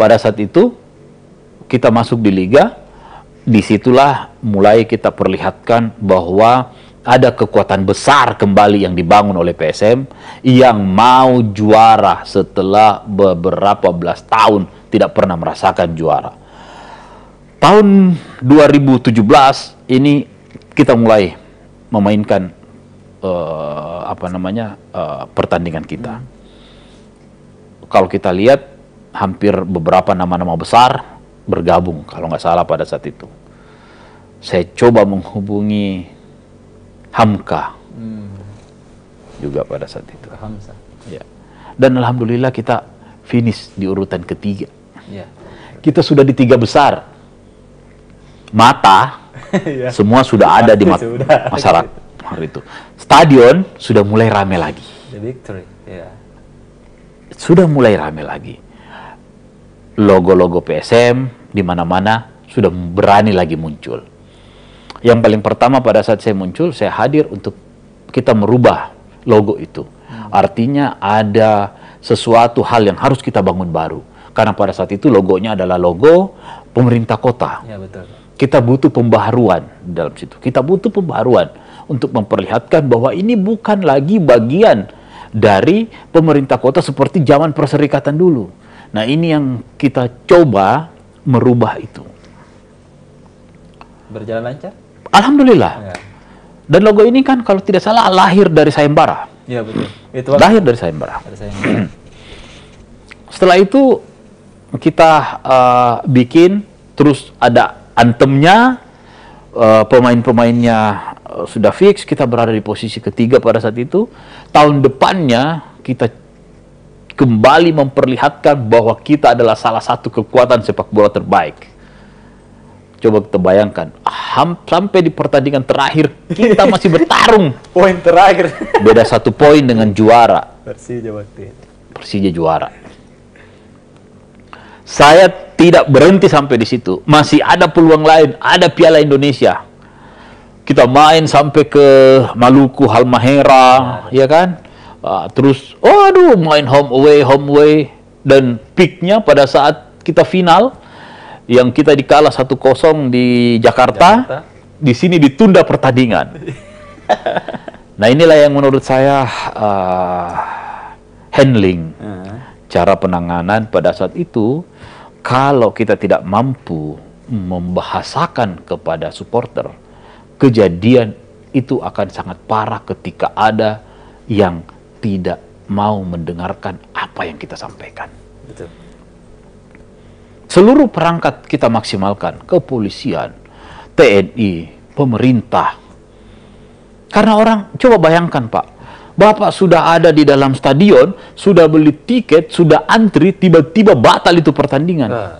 pada saat itu kita masuk di liga, disitulah mulai kita perlihatkan bahwa ada kekuatan besar kembali yang dibangun oleh PSM yang mau juara setelah beberapa belas tahun tidak pernah merasakan juara. Tahun 2017 ini kita mulai memainkan uh, apa namanya uh, pertandingan kita. Hmm. Kalau kita lihat hampir beberapa nama-nama besar bergabung kalau nggak salah pada saat itu. Saya coba menghubungi Hamka hmm. juga pada saat itu. Ya. Dan alhamdulillah kita finish di urutan ketiga. Ya. Kita sudah di tiga besar. Mata ya. semua sudah ada di mat sudah. masyarakat hari itu. Stadion sudah mulai rame lagi. The victory. Yeah. Sudah mulai rame lagi logo-logo PSM di mana-mana sudah berani lagi muncul. Yang paling pertama pada saat saya muncul, saya hadir untuk kita merubah logo itu. Hmm. Artinya ada sesuatu hal yang harus kita bangun baru. Karena pada saat itu logonya adalah logo pemerintah kota. Ya, betul. Kita butuh pembaharuan dalam situ. Kita butuh pembaharuan untuk memperlihatkan bahwa ini bukan lagi bagian dari pemerintah kota seperti zaman perserikatan dulu Nah ini yang kita coba merubah itu. Berjalan lancar? Alhamdulillah. Ya. Dan logo ini kan kalau tidak salah lahir dari sayembara. Iya betul. Itu lahir dari sayembara. Dari sayembara. Setelah itu kita uh, bikin terus ada antemnya uh, pemain-pemainnya uh, sudah fix kita berada di posisi ketiga pada saat itu tahun depannya kita kembali memperlihatkan bahwa kita adalah salah satu kekuatan sepak bola terbaik. Coba kita bayangkan, ham, sampai di pertandingan terakhir kita masih bertarung. poin terakhir. Beda satu poin dengan juara. Persija waktu itu. Persija juara. Saya tidak berhenti sampai di situ. Masih ada peluang lain, ada Piala Indonesia. Kita main sampai ke Maluku, Halmahera, nah. ya kan? uh, terus oh aduh main home away home away dan peaknya pada saat kita final yang kita dikalah satu kosong di Jakarta, Jakarta. di sini ditunda pertandingan. nah inilah yang menurut saya uh, handling uh. cara penanganan pada saat itu kalau kita tidak mampu membahasakan kepada supporter kejadian itu akan sangat parah ketika ada yang tidak mau mendengarkan apa yang kita sampaikan. Betul. Seluruh perangkat kita maksimalkan, kepolisian, TNI, pemerintah. Karena orang, coba bayangkan Pak, Bapak sudah ada di dalam stadion, sudah beli tiket, sudah antri, tiba-tiba batal itu pertandingan. Ah.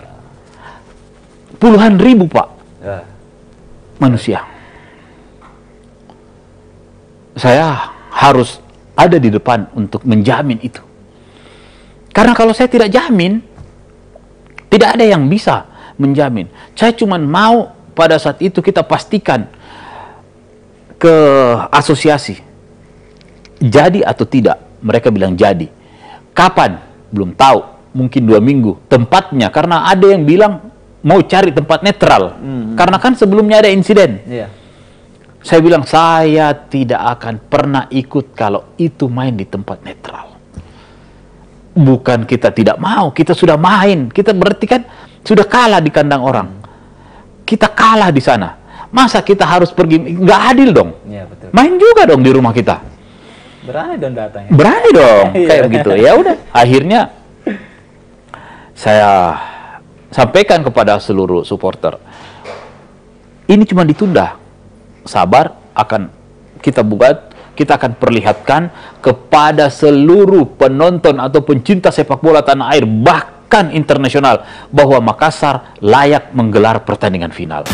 Puluhan ribu Pak, ah. manusia. Saya harus ada di depan untuk menjamin itu. Karena kalau saya tidak jamin, tidak ada yang bisa menjamin. Saya cuma mau pada saat itu kita pastikan ke asosiasi. Jadi atau tidak? Mereka bilang jadi. Kapan? Belum tahu. Mungkin dua minggu. Tempatnya, karena ada yang bilang mau cari tempat netral. Hmm. Karena kan sebelumnya ada insiden. Yeah. Saya bilang, saya tidak akan pernah ikut kalau itu main di tempat netral. Bukan kita tidak mau, kita sudah main. Kita berarti kan sudah kalah di kandang orang. Kita kalah di sana. Masa kita harus pergi? Nggak adil dong. Ya, betul. Main juga dong di rumah kita. Berani dong datang. Ya. Berani dong, iya. kayak begitu. Ya udah, akhirnya saya sampaikan kepada seluruh supporter. Ini cuma ditunda sabar akan kita buat kita akan perlihatkan kepada seluruh penonton atau pencinta sepak bola tanah air bahkan internasional bahwa Makassar layak menggelar pertandingan final.